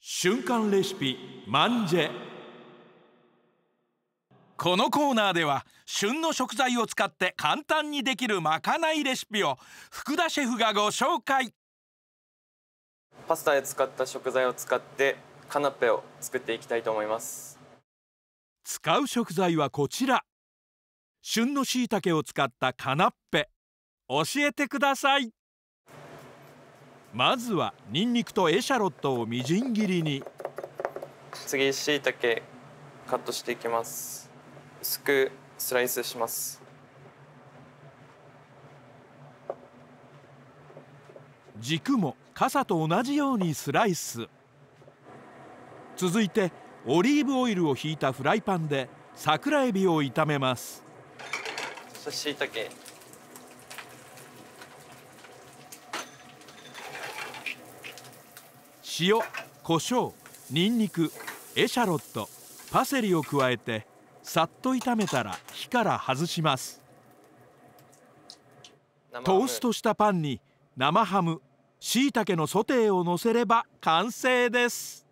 瞬間レシピマンジェこのコーナーでは旬の食材を使って簡単にできるまかないレシピを福田シェフがご紹介パスタで使った食材を使ってカナッペを作っていきたいと思います使う食材はこちら旬の椎茸を使ったカナッペ教えてくださいまずはニンニクとエシャロットをみじん切りに次椎茸カットしていきます薄くスライスします軸も傘と同じようにスライス続いてオリーブオイルをひいたフライパンで桜エビを炒めますそして椎茸塩胡椒にんにくエシャロットパセリを加えてさっと炒めたら火から外しますトーストしたパンに生ハムしいたけのソテーをのせれば完成です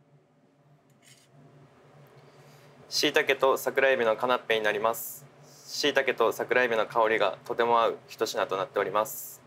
しいたけと桜えびのカナッペになりますしいたけと桜えびの香りがとても合う一品となっております